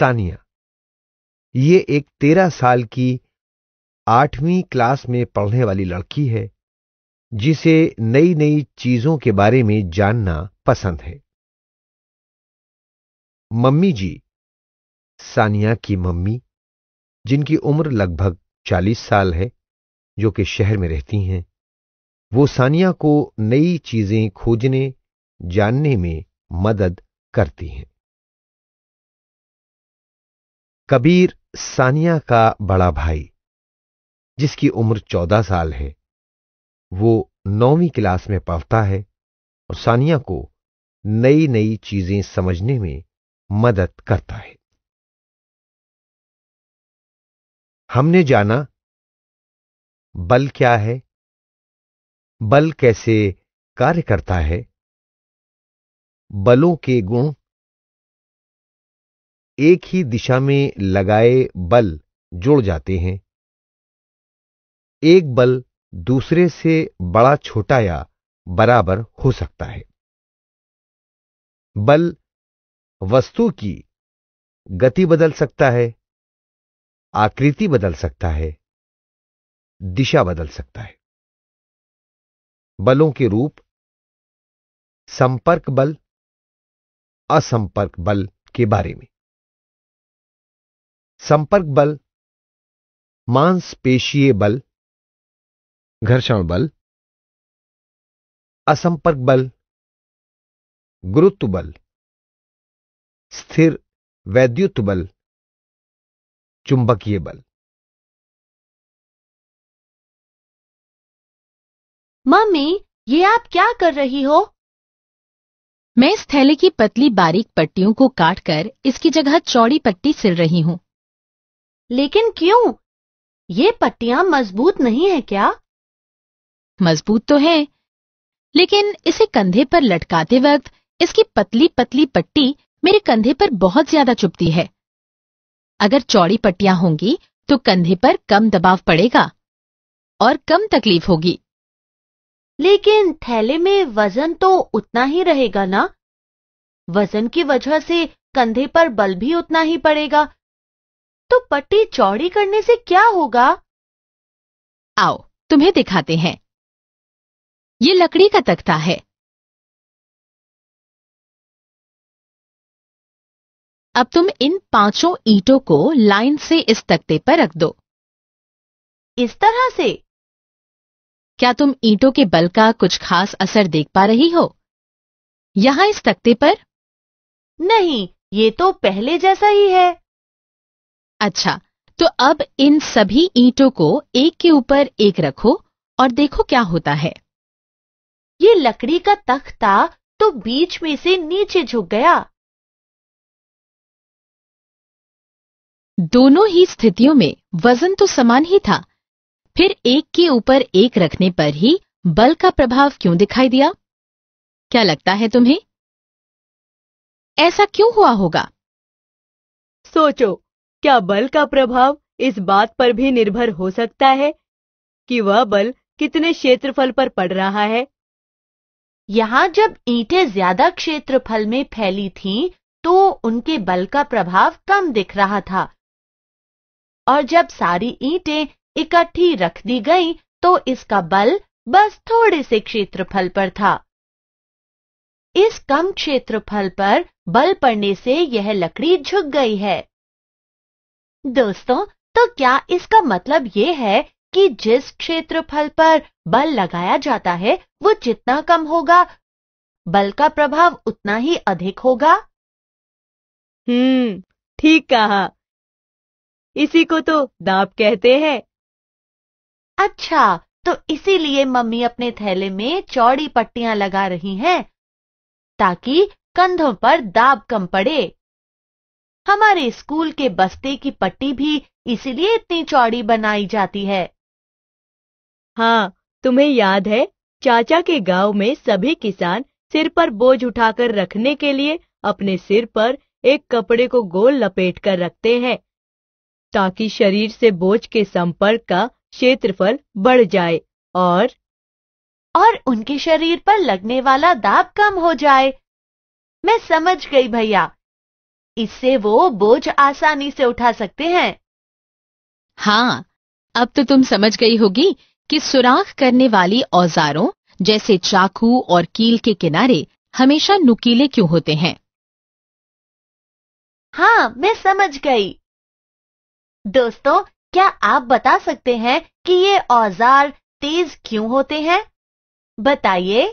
सानिया ये एक तेरह साल की आठवीं क्लास में पढ़ने वाली लड़की है जिसे नई नई चीजों के बारे में जानना पसंद है मम्मी जी सानिया की मम्मी जिनकी उम्र लगभग चालीस साल है जो कि शहर में रहती हैं वो सानिया को नई चीजें खोजने जानने में मदद करती हैं कबीर सानिया का बड़ा भाई जिसकी उम्र चौदह साल है वो नौवीं क्लास में पढ़ता है और सानिया को नई नई चीजें समझने में मदद करता है हमने जाना बल क्या है बल कैसे कार्य करता है बलों के गुण एक ही दिशा में लगाए बल जुड़ जाते हैं एक बल दूसरे से बड़ा छोटा या बराबर हो सकता है बल वस्तु की गति बदल सकता है आकृति बदल सकता है दिशा बदल सकता है बलों के रूप संपर्क बल असंपर्क बल के बारे में संपर्क बल मांसपेशीय बल घर्षण बल असंपर्क बल गुरुत्व बल स्थिर वैद्युत बल चुंबकीय बल मम्मी ये आप क्या कर रही हो मैं इस थैले की पतली बारीक पट्टियों को काटकर इसकी जगह चौड़ी पट्टी सिल रही हूँ लेकिन क्यों ये पट्टियां मजबूत नहीं है क्या मजबूत तो है लेकिन इसे कंधे पर लटकाते वक्त इसकी पतली पतली पट्टी मेरे कंधे पर बहुत ज्यादा चुपती है अगर चौड़ी पट्टियां होंगी तो कंधे पर कम दबाव पड़ेगा और कम तकलीफ होगी लेकिन थैले में वजन तो उतना ही रहेगा ना वजन की वजह से कंधे पर बल भी उतना ही पड़ेगा तो पट्टी चौड़ी करने से क्या होगा आओ तुम्हें दिखाते हैं ये लकड़ी का तख्ता है अब तुम इन पांचों ईंटों को लाइन से इस तख्ते पर रख दो इस तरह से क्या तुम ईंटों के बल का कुछ खास असर देख पा रही हो यहां इस तख्ते पर नहीं ये तो पहले जैसा ही है अच्छा तो अब इन सभी ईंटों को एक के ऊपर एक रखो और देखो क्या होता है ये लकड़ी का तख्ता तो बीच में से नीचे झुक गया दोनों ही स्थितियों में वजन तो समान ही था फिर एक के ऊपर एक रखने पर ही बल का प्रभाव क्यों दिखाई दिया क्या लगता है तुम्हें ऐसा क्यों हुआ होगा सोचो क्या बल का प्रभाव इस बात पर भी निर्भर हो सकता है कि वह बल कितने क्षेत्रफल पर पड़ रहा है यहाँ जब ईंटें ज्यादा क्षेत्रफल में फैली थीं, तो उनके बल का प्रभाव कम दिख रहा था और जब सारी ईंटें इकट्ठी रख दी गईं, तो इसका बल बस थोड़े से क्षेत्रफल पर था इस कम क्षेत्रफल पर बल पड़ने से यह लकड़ी झुक गई है दोस्तों तो क्या इसका मतलब ये है कि जिस क्षेत्रफल पर बल लगाया जाता है वो जितना कम होगा बल का प्रभाव उतना ही अधिक होगा हम्म ठीक कहा इसी को तो दाब कहते हैं अच्छा तो इसीलिए मम्मी अपने थैले में चौड़ी पट्टियां लगा रही हैं ताकि कंधों पर दाब कम पड़े हमारे स्कूल के बस्ते की पट्टी भी इसलिए इतनी चौड़ी बनाई जाती है हाँ तुम्हें याद है चाचा के गांव में सभी किसान सिर पर बोझ उठाकर रखने के लिए अपने सिर पर एक कपड़े को गोल लपेट कर रखते हैं ताकि शरीर से बोझ के संपर्क का क्षेत्रफल बढ़ जाए और और उनके शरीर पर लगने वाला दाब कम हो जाए मैं समझ गई भैया इससे वो बोझ आसानी से उठा सकते हैं हाँ अब तो तुम समझ गई होगी कि सुराख करने वाली औजारों जैसे चाकू और कील के किनारे हमेशा नुकीले क्यों होते हैं हाँ मैं समझ गई दोस्तों क्या आप बता सकते हैं कि ये औजार तेज क्यों होते हैं बताइए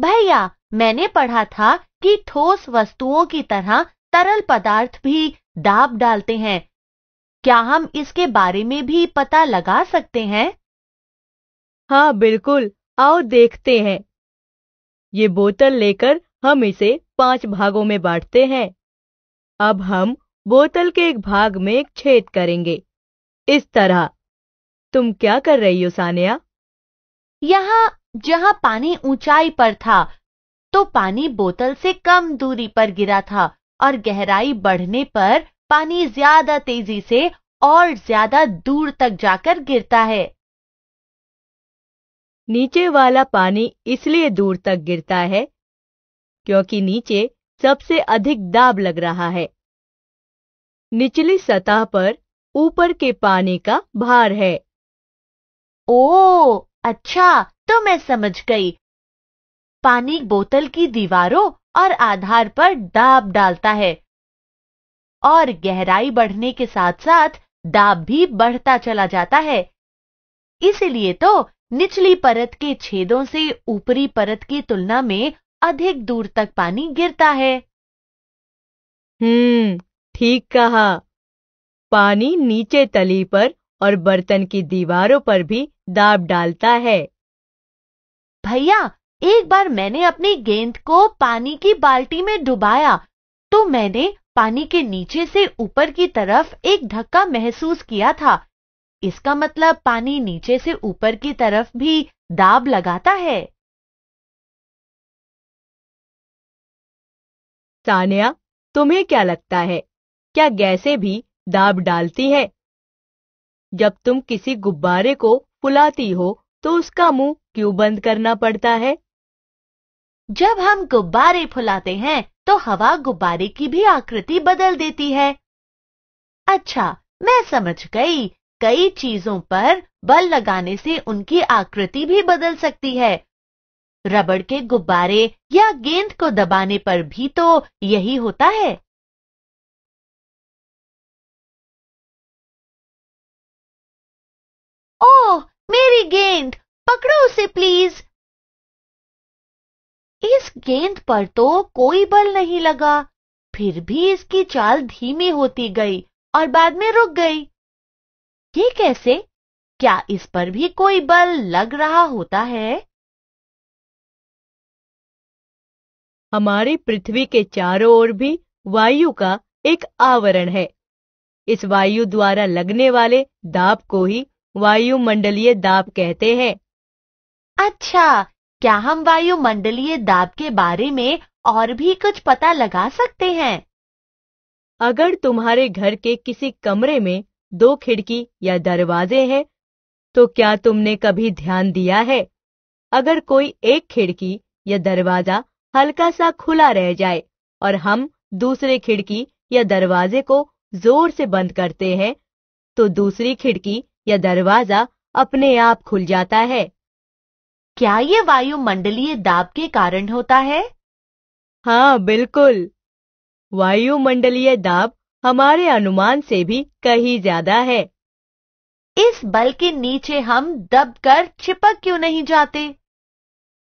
भैया मैंने पढ़ा था कि ठोस वस्तुओं की तरह तरल पदार्थ भी दाब डालते हैं क्या हम इसके बारे में भी पता लगा सकते हैं हाँ बिल्कुल आओ देखते हैं ये बोतल लेकर हम इसे पांच भागों में बांटते हैं अब हम बोतल के एक भाग में एक छेद करेंगे इस तरह तुम क्या कर रही हो सानिया यहाँ जहाँ पानी ऊंचाई पर था तो पानी बोतल से कम दूरी पर गिरा था और गहराई बढ़ने पर पानी ज्यादा तेजी से और ज्यादा दूर तक जाकर गिरता है नीचे वाला पानी इसलिए दूर तक गिरता है क्योंकि नीचे सबसे अधिक दाब लग रहा है निचली सतह पर ऊपर के पानी का भार है ओ अच्छा तो मैं समझ गई पानी बोतल की दीवारों और आधार पर दाब डालता है और गहराई बढ़ने के साथ साथ दाब भी बढ़ता चला जाता है इसलिए तो निचली परत के छेदों से ऊपरी परत की तुलना में अधिक दूर तक पानी गिरता है हम्म ठीक कहा पानी नीचे तली पर और बर्तन की दीवारों पर भी दाब डालता है भैया एक बार मैंने अपनी गेंद को पानी की बाल्टी में डुबाया तो मैंने पानी के नीचे से ऊपर की तरफ एक धक्का महसूस किया था इसका मतलब पानी नीचे से ऊपर की तरफ भी दाब लगाता है सानिया तुम्हें क्या लगता है क्या गैसें भी दाब डालती है जब तुम किसी गुब्बारे को फुलाती हो तो उसका मुंह क्यों बंद करना पड़ता है जब हम गुब्बारे फुलाते हैं तो हवा गुब्बारे की भी आकृति बदल देती है अच्छा मैं समझ गई कई चीजों पर बल लगाने से उनकी आकृति भी बदल सकती है रबड़ के गुब्बारे या गेंद को दबाने पर भी तो यही होता है ओह मेरी गेंद पकड़ो उसे प्लीज गेंद पर तो कोई बल नहीं लगा फिर भी इसकी चाल धीमी होती गई और बाद में रुक गई ये कैसे क्या इस पर भी कोई बल लग रहा होता है हमारी पृथ्वी के चारों ओर भी वायु का एक आवरण है इस वायु द्वारा लगने वाले दाब को ही वायुमंडलीय दाब कहते हैं अच्छा क्या हम वायुमंडलीय दाब के बारे में और भी कुछ पता लगा सकते हैं अगर तुम्हारे घर के किसी कमरे में दो खिड़की या दरवाजे हैं तो क्या तुमने कभी ध्यान दिया है अगर कोई एक खिड़की या दरवाजा हल्का सा खुला रह जाए और हम दूसरे खिड़की या दरवाजे को जोर से बंद करते हैं तो दूसरी खिड़की या दरवाजा अपने आप खुल जाता है क्या ये वायुमंडलीय दाब के कारण होता है हाँ बिल्कुल वायुमंडलीय दाब हमारे अनुमान से भी कहीं ज्यादा है इस बल के नीचे हम दबकर चिपक क्यों नहीं जाते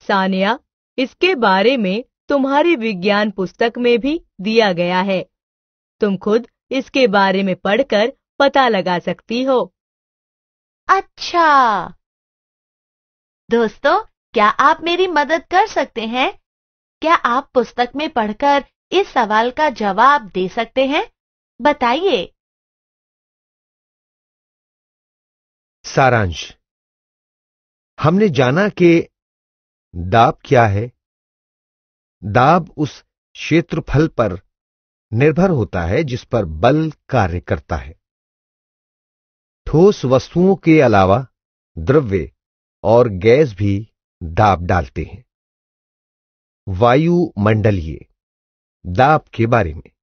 सानिया इसके बारे में तुम्हारी विज्ञान पुस्तक में भी दिया गया है तुम खुद इसके बारे में पढ़कर पता लगा सकती हो अच्छा दोस्तों क्या आप मेरी मदद कर सकते हैं क्या आप पुस्तक में पढ़कर इस सवाल का जवाब दे सकते हैं बताइए सारांश हमने जाना कि दाब क्या है दाब उस क्षेत्रफल पर निर्भर होता है जिस पर बल कार्य करता है ठोस वस्तुओं के अलावा द्रव्य और गैस भी दाब डालते हैं वायुमंडलीय दाब के बारे में